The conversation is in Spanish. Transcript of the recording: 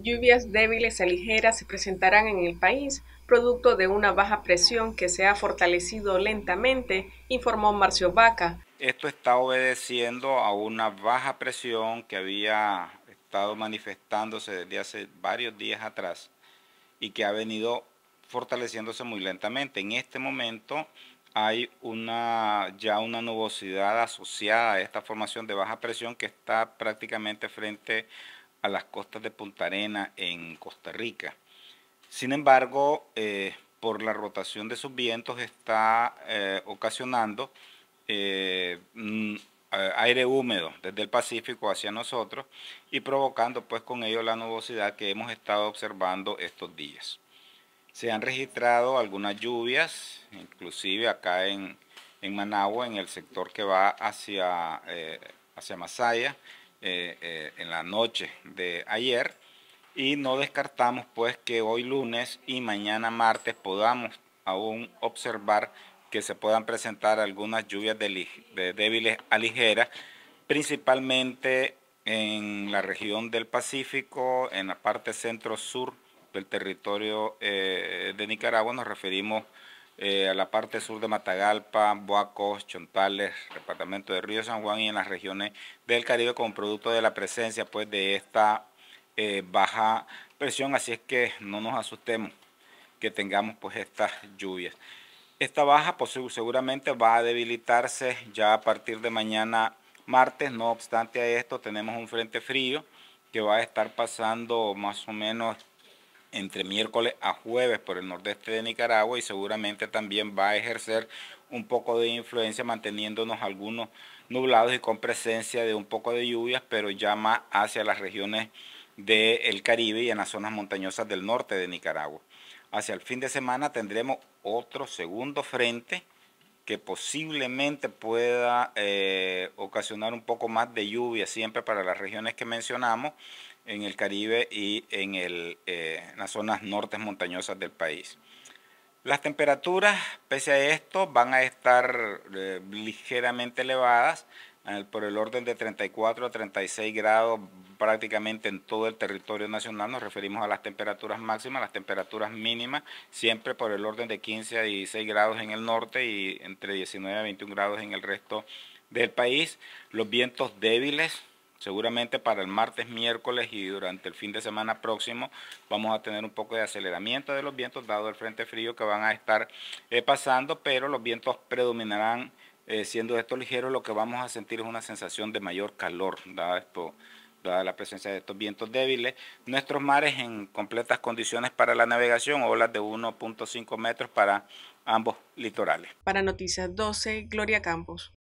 Lluvias débiles a ligeras se presentarán en el país, producto de una baja presión que se ha fortalecido lentamente, informó Marcio Vaca. Esto está obedeciendo a una baja presión que había estado manifestándose desde hace varios días atrás y que ha venido fortaleciéndose muy lentamente. En este momento hay una ya una nubosidad asociada a esta formación de baja presión que está prácticamente frente a a las costas de Punta Arena en Costa Rica. Sin embargo, eh, por la rotación de sus vientos está eh, ocasionando eh, aire húmedo desde el Pacífico hacia nosotros y provocando pues con ello la nubosidad que hemos estado observando estos días. Se han registrado algunas lluvias, inclusive acá en, en Managua, en el sector que va hacia, hacia Masaya, eh, eh, en la noche de ayer y no descartamos pues que hoy lunes y mañana martes podamos aún observar que se puedan presentar algunas lluvias débiles a ligeras, principalmente en la región del Pacífico, en la parte centro-sur del territorio eh, de Nicaragua, nos referimos eh, a la parte sur de Matagalpa, Boacos, Chontales, departamento de Río San Juan y en las regiones del Caribe como producto de la presencia pues de esta eh, baja presión, así es que no nos asustemos que tengamos pues estas lluvias. Esta baja pues, seguramente va a debilitarse ya a partir de mañana martes, no obstante a esto tenemos un frente frío que va a estar pasando más o menos entre miércoles a jueves por el nordeste de Nicaragua y seguramente también va a ejercer un poco de influencia manteniéndonos algunos nublados y con presencia de un poco de lluvias, pero ya más hacia las regiones del Caribe y en las zonas montañosas del norte de Nicaragua. Hacia el fin de semana tendremos otro segundo frente que posiblemente pueda eh, ocasionar un poco más de lluvia siempre para las regiones que mencionamos en el Caribe y en, el, eh, las zonas nortes montañosas del país. Las temperaturas, pese a esto, van a estar eh, ligeramente elevadas, por el orden de 34 a 36 grados prácticamente en todo el territorio nacional. Nos referimos a las temperaturas máximas, las temperaturas mínimas, siempre por el orden de 15 a 16 grados en el norte y entre 19 a 21 grados en el resto del país. Los vientos débiles, seguramente para el martes, miércoles y durante el fin de semana próximo vamos a tener un poco de aceleramiento de los vientos dado el frente frío que van a estar eh, pasando, pero los vientos predominarán eh, siendo esto ligero, lo que vamos a sentir es una sensación de mayor calor, dado esto, dada la presencia de estos vientos débiles, nuestros mares en completas condiciones para la navegación, olas de 1.5 metros para ambos litorales. Para Noticias 12, Gloria Campos.